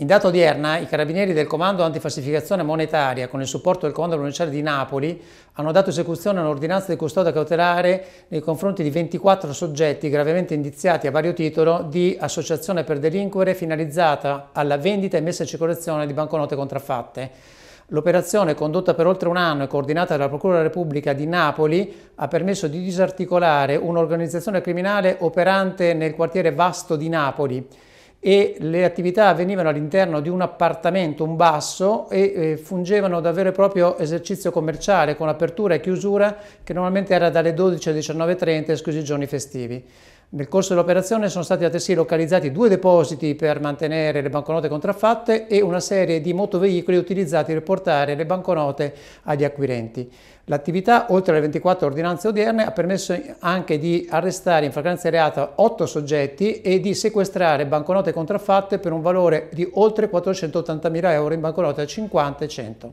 In data odierna, i carabinieri del Comando Antifalsificazione Monetaria, con il supporto del Comando Provinciale di Napoli, hanno dato esecuzione a un'ordinanza di custodia cautelare nei confronti di 24 soggetti gravemente indiziati a vario titolo di associazione per delinquere finalizzata alla vendita e messa in circolazione di banconote contraffatte. L'operazione, condotta per oltre un anno e coordinata dalla Procura della Repubblica di Napoli, ha permesso di disarticolare un'organizzazione criminale operante nel quartiere Vasto di Napoli, e le attività avvenivano all'interno di un appartamento, un basso, e eh, fungevano da vero e proprio esercizio commerciale con apertura e chiusura che normalmente era dalle 12 alle 19.30, esclusi i giorni festivi. Nel corso dell'operazione sono stati altresì localizzati due depositi per mantenere le banconote contraffatte e una serie di motoveicoli utilizzati per portare le banconote agli acquirenti. L'attività, oltre alle 24 ordinanze odierne, ha permesso anche di arrestare in fragranza reata 8 soggetti e di sequestrare banconote contraffatte per un valore di oltre 480.000 euro in banconote a 50 e 100.